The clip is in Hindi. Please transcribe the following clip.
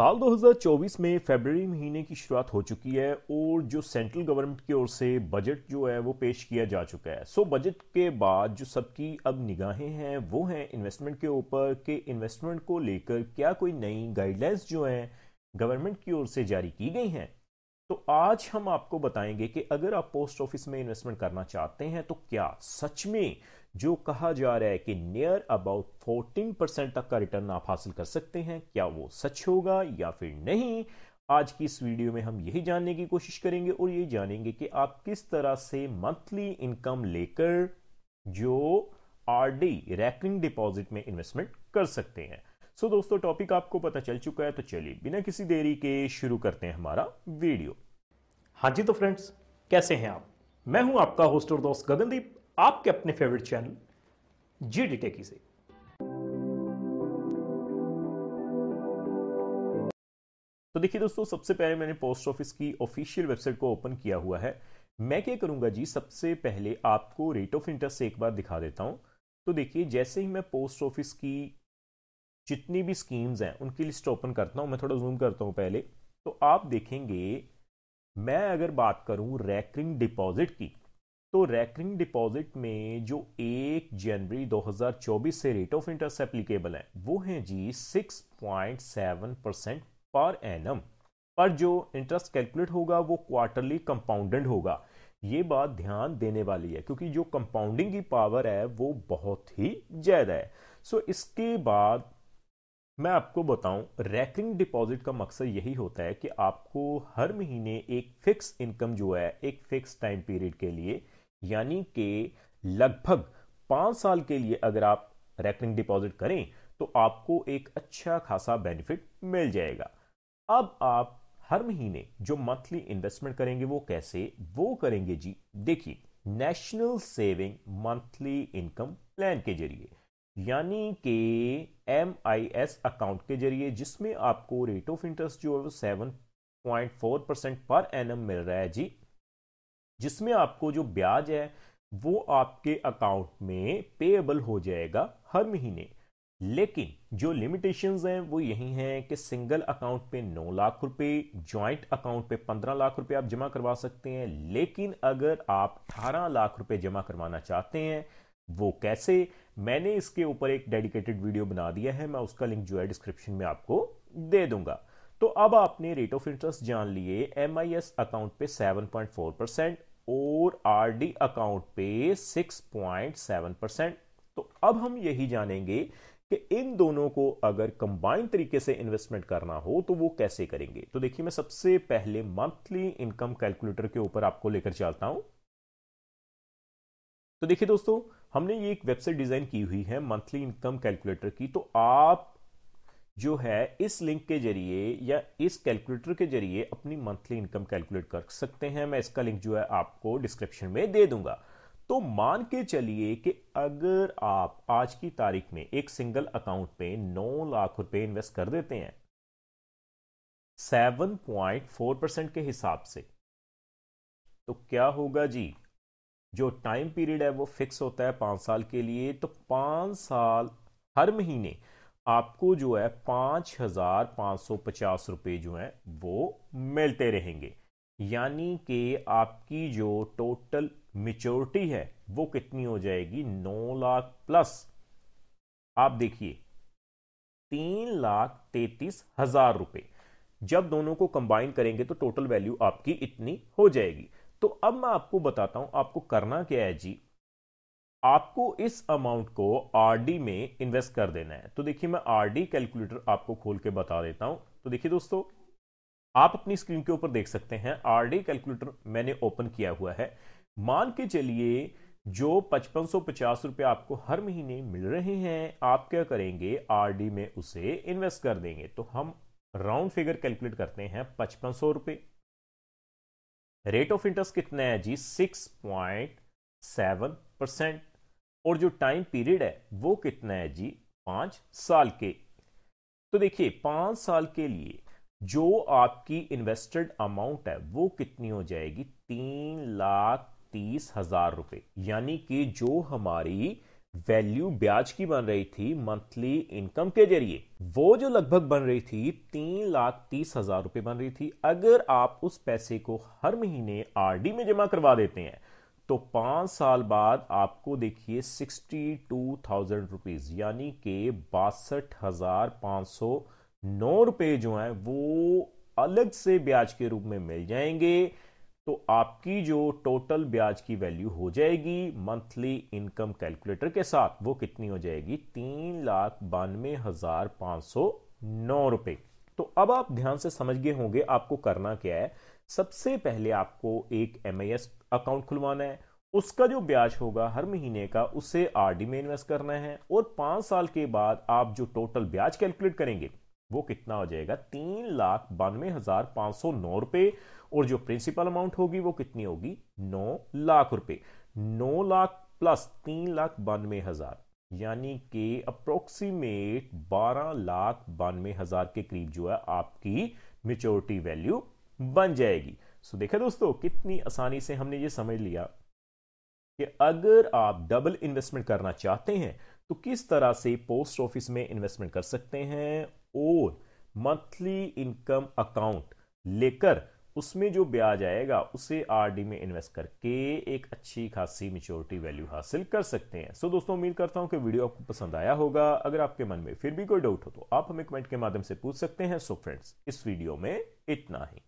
साल 2024 में फरवरी महीने की शुरुआत हो चुकी है और जो सेंट्रल गवर्नमेंट की ओर से बजट जो है वो पेश किया जा चुका है सो बजट के बाद जो सबकी अब निगाहें हैं वो हैं इन्वेस्टमेंट के ऊपर कि इन्वेस्टमेंट को लेकर क्या कोई नई गाइडलाइंस जो हैं गवर्नमेंट की ओर से जारी की गई हैं तो आज हम आपको बताएंगे कि अगर आप पोस्ट ऑफिस में इन्वेस्टमेंट करना चाहते हैं तो क्या सच में जो कहा जा रहा है कि नियर अबाउट 14 परसेंट तक का रिटर्न आप हासिल कर सकते हैं क्या वो सच होगा या फिर नहीं आज की इस वीडियो में हम यही जानने की कोशिश करेंगे और ये जानेंगे कि आप किस तरह से मंथली इनकम लेकर जो आरडी रैकिंग डिपॉजिट में इन्वेस्टमेंट कर सकते हैं सो so, दोस्तों टॉपिक आपको पता चल चुका है तो चलिए बिना किसी देरी के शुरू करते हैं हमारा वीडियो हाँ जी तो फ्रेंड्स कैसे हैं आप मैं हूं आपका होस्ट और दोस्त गगनदीप आपके अपने favourite channel G D Techy से तो देखिए दोस्तों सबसे पहले मैंने पोस्ट ऑफिस की ऑफिशियल वेबसाइट को ओपन किया हुआ है मैं क्या करूंगा जी सबसे पहले आपको रेट ऑफ इंटरेस्ट एक बार दिखा देता हूं तो देखिए जैसे ही मैं पोस्ट ऑफिस की जितनी भी स्कीम्स हैं उनकी लिस्ट ओपन करता हूं मैं थोड़ा जूम करता हूं पहले तो आप देखेंगे मैं अगर बात करूं रैकरिंग डिपॉजिट की तो रेकरिंग डिपॉजिट में जो एक जनवरी 2024 से रेट ऑफ इंटरेस्ट एप्लीकेबल है वो है जी 6.7 परसेंट पर एनम पर जो इंटरेस्ट कैलकुलेट होगा वो क्वार्टरली कंपाउंडेड होगा ये बात ध्यान देने वाली है क्योंकि जो कंपाउंडिंग की पावर है वो बहुत ही ज़्यादा है सो इसके बाद मैं आपको बताऊं रेकरिंग डिपॉजिट का मकसद यही होता है कि आपको हर महीने एक फिक्स इनकम जो है एक फिक्स टाइम पीरियड के लिए यानी कि लगभग पांच साल के लिए अगर आप रेकरिंग डिपॉजिट करें तो आपको एक अच्छा खासा बेनिफिट मिल जाएगा अब आप हर महीने जो मंथली इन्वेस्टमेंट करेंगे वो कैसे वो करेंगे जी देखिए national saving monthly income plan के जरिए यानी कि एम आई एस अकाउंट के जरिए जिसमें आपको रेट ऑफ इंटरेस्ट जो है वो सेवन पॉइंट फोर परसेंट पर एन मिल रहा है जी जिसमें आपको जो ब्याज है वो आपके अकाउंट में पेएबल हो जाएगा हर महीने लेकिन जो लिमिटेशंस हैं वो यही हैं कि सिंगल अकाउंट पे 9 लाख रुपए जॉइंट अकाउंट पे 15 लाख रुपए आप जमा करवा सकते हैं लेकिन अगर आप 18 लाख रुपए जमा करवाना चाहते हैं वो कैसे मैंने इसके ऊपर एक डेडिकेटेड वीडियो बना दिया है मैं उसका लिंक जो है डिस्क्रिप्शन में आपको दे दूंगा तो अब आपने रेट ऑफ इंटरेस्ट जान लिए एम अकाउंट पे सेवन परसेंट और आरडी अकाउंट पे 6.7 परसेंट तो अब हम यही जानेंगे कि इन दोनों को अगर कंबाइन तरीके से इन्वेस्टमेंट करना हो तो वो कैसे करेंगे तो देखिए मैं सबसे पहले मंथली इनकम कैलकुलेटर के ऊपर आपको लेकर चलता हूं तो देखिए दोस्तों हमने ये एक वेबसाइट डिजाइन की हुई है मंथली इनकम कैलकुलेटर की तो आप जो है इस लिंक के जरिए या इस कैलकुलेटर के जरिए अपनी मंथली इनकम कैलकुलेट कर सकते हैं मैं इसका लिंक जो है आपको डिस्क्रिप्शन में दे दूंगा तो मान के चलिए कि अगर आप आज की तारीख में एक सिंगल अकाउंट पे नौ लाख रुपए इन्वेस्ट कर देते हैं 7.4 परसेंट के हिसाब से तो क्या होगा जी जो टाइम पीरियड है वो फिक्स होता है पांच साल के लिए तो पांच साल हर महीने आपको जो है पांच हजार पांच सौ पचास रुपए जो है वो मिलते रहेंगे यानी कि आपकी जो टोटल मिच्योरिटी है वो कितनी हो जाएगी नौ लाख प्लस आप देखिए तीन लाख तैतीस हजार रुपए जब दोनों को कंबाइन करेंगे तो टोटल वैल्यू आपकी इतनी हो जाएगी तो अब मैं आपको बताता हूं आपको करना क्या है जी आपको इस अमाउंट को आरडी में इन्वेस्ट कर देना है तो देखिए मैं आरडी कैलकुलेटर आपको खोल के बता देता हूं तो देखिए दोस्तों आप अपनी स्क्रीन के ऊपर देख सकते हैं आरडी कैलकुलेटर मैंने ओपन किया हुआ है मान के चलिए जो पचपन सौ पचास रुपए आपको हर महीने मिल रहे हैं आप क्या करेंगे आरडी में उसे इन्वेस्ट कर देंगे तो हम राउंड फिगर कैलकुलेट करते हैं पचपन सौ रुपए रेट ऑफ इंटरेस्ट कितना है जी सिक्स पॉइंट सेवन परसेंट और जो टाइम पीरियड है वो कितना है जी पांच साल के तो देखिए पांच साल के लिए जो आपकी इन्वेस्टेड अमाउंट है वो कितनी हो जाएगी तीन लाख तीस हजार रुपए यानी कि जो हमारी वैल्यू ब्याज की बन रही थी मंथली इनकम के जरिए वो जो लगभग बन रही थी तीन लाख तीस हजार रुपए बन रही थी अगर आप उस पैसे को हर महीने आरडी में जमा करवा देते हैं तो पांच साल बाद आपको देखिए सिक्सटी टू थाउजेंड रुपीज़ यानी कि बासठ हज़ार पांच सौ नौ रुपये जो है वो अलग से ब्याज के रूप में मिल जाएंगे तो आपकी जो टोटल ब्याज की वैल्यू हो जाएगी मंथली इनकम कैलकुलेटर के साथ वो कितनी हो जाएगी तीन लाख बानवे हज़ार पांच सौ नौ रुपए तो अब आप ध्यान से समझ गए होंगे आपको करना क्या है सबसे पहले आपको एक एम अकाउंट खुलवाना है उसका जो ब्याज होगा हर महीने का उसे आरडी में इन्वेस्ट करना है और पांच साल के बाद आप जो टोटल ब्याज कैलकुलेट करेंगे वो कितना हो जाएगा तीन लाख बानवे हजार पांच सौ नौ रुपए और जो प्रिंसिपल अमाउंट होगी वो कितनी होगी नौ लाख रुपए नौ लाख प्लस तीन लाख बानवे हजार यानी कि अप्रोक्सीमेट बारह लाख बानवे हजार के करीब जो है आपकी मेच्योरिटी वैल्यू बन जाएगी सो देखे देखा दोस्तों कितनी आसानी से हमने ये समझ लिया कि अगर आप डबल इन्वेस्टमेंट करना चाहते हैं तो किस तरह से पोस्ट ऑफिस में इन्वेस्टमेंट कर सकते हैं और मंथली इनकम अकाउंट लेकर उसमें जो ब्याज आएगा उसे आरडी में इन्वेस्ट करके एक अच्छी खासी मिच्योरिटी वैल्यू हासिल कर सकते हैं सो so दोस्तों उम्मीद करता हूं कि वीडियो आपको पसंद आया होगा अगर आपके मन में फिर भी कोई डाउट हो तो आप हमें कमेंट के माध्यम से पूछ सकते हैं सो so फ्रेंड्स इस वीडियो में इतना ही